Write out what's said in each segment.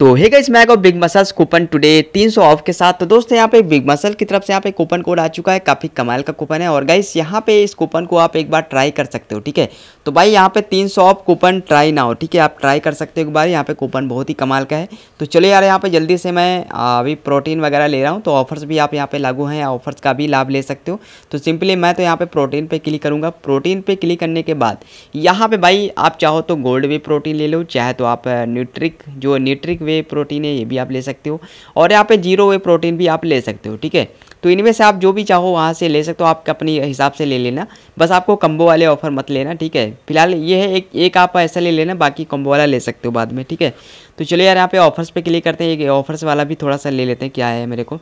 तो है गाइस मैं big muscles coupon today 300 off के साथ तो दोस्तों यहाँ पे बिग मसल की तरफ से यहाँ पे कूपन कोड आ चुका है काफ़ी कमाल का कूपन है और गाइस यहाँ पे इस कूपन को आप एक बार ट्राई कर सकते हो ठीक है तो भाई यहाँ पे 300 ऑफ कूपन ट्राई ना हो ठीक है आप ट्राई कर सकते हो एक बार यहाँ पे कूपन बहुत ही कमाल का है तो चलो यार यहाँ पर जल्दी से मैं अभी प्रोटीन वगैरह ले रहा हूँ तो ऑफर्स भी आप यहाँ पर लागू हैं ऑफर्स का भी लाभ ले सकते हो तो सिंपली मैं तो यहाँ पर प्रोटीन पर क्लिक करूँगा प्रोटीन पर क्लिक करने के बाद यहाँ पर भाई आप चाहो तो गोल्ड भी प्रोटीन ले लो चाहे तो आप न्यूट्रिक जो न्यूट्रिक वे प्रोटीन है ये भी आप ले सकते हो और यहाँ पे जीरो वे प्रोटीन भी आप ले सकते हो ठीक है तो इनमें से आप जो भी चाहो वहाँ से ले सकते हो आप अपने हिसाब से ले लेना बस आपको कम्बो वाले ऑफर मत लेना ठीक है फिलहाल ये है एक एक आप ऐसा ले लेना बाकी कम्बो वाला ले सकते हो बाद में ठीक है तो चलो यार यहाँ पे ऑफर्स पे क्लिक करते हैं एक ऑफर्स वाला भी थोड़ा सा ले लेते हैं क्या है मेरे को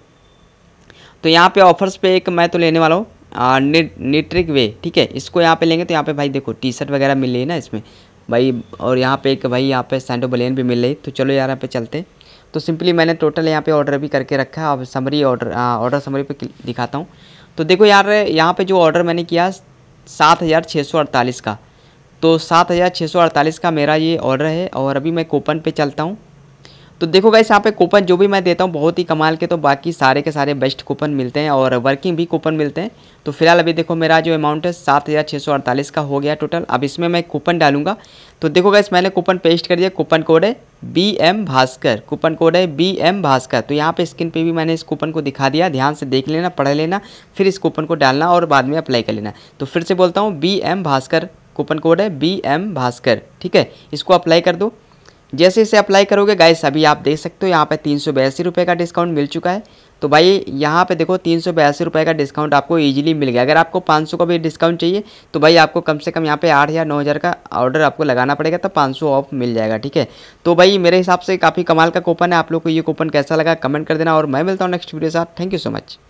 तो यहाँ पे ऑफर्स पे एक मैं तो लेने वाला हूँ नि, निट्रिक वे ठीक है इसको यहाँ पे लेंगे तो यहाँ पे भाई देखो टी शर्ट वगैरह मिल रही है ना इसमें भाई और यहाँ पे एक भाई यहाँ पे सेंटो बलियन भी मिल रही तो चलो यार यहाँ पे चलते तो सिंपली मैंने टोटल यहाँ पे ऑर्डर भी करके रखा है अब समरी ऑर्डर ऑर्डर समरी पे दिखाता हूँ तो देखो यार यहाँ पे जो ऑर्डर मैंने किया सात हज़ार छः सौ अड़तालीस का तो सात हज़ार छः सौ अड़तालीस का मेरा ये ऑर्डर है और अभी मैं कूपन पर चलता हूँ तो देखो गाइस यहाँ पे कूपन जो भी मैं देता हूँ बहुत ही कमाल के तो बाकी सारे के सारे बेस्ट कूपन मिलते हैं और वर्किंग भी कूपन मिलते हैं तो फिलहाल अभी देखो मेरा जो अमाउंट है सात हज़ार छः सौ अड़तालीस का हो गया टोटल अब इसमें मैं कूपन डालूंगा तो देखो गाइस मैंने कूपन पेस्ट कर दिया कूपन कोड है B M Bhaskar coupon code है बी एम भास्कर तो यहाँ पे स्क्रीन पे भी मैंने इस कूपन को दिखा दिया ध्यान से देख लेना पढ़ लेना फिर इस कूपन को डालना और बाद में अप्लाई कर लेना तो फिर से बोलता हूँ B M Bhaskar coupon code है बी एम भास्कर ठीक है इसको अप्लाई कर दो जैसे इसे अप्लाई करोगे गाइस अभी आप देख सकते हो यहाँ पे तीन सौ का डिस्काउंट मिल चुका है तो भाई यहाँ पे देखो तीन सौ का डिस्काउंट आपको इजीली मिल गया अगर आपको 500 का भी डिस्काउंट चाहिए तो भाई आपको कम से कम यहाँ पे आठ या नौ हज़ार का ऑर्डर आपको लगाना पड़ेगा तो 500 ऑफ मिल जाएगा ठीक है तो भाई मेरे हिसाब से काफ़ी कमाल का कूपन है आप लोग को ये कूपन कैसा लगा कमेंट कर देना और मैं मिलता हूँ नेक्स्ट वीडियो साथ थैंक यू सो मच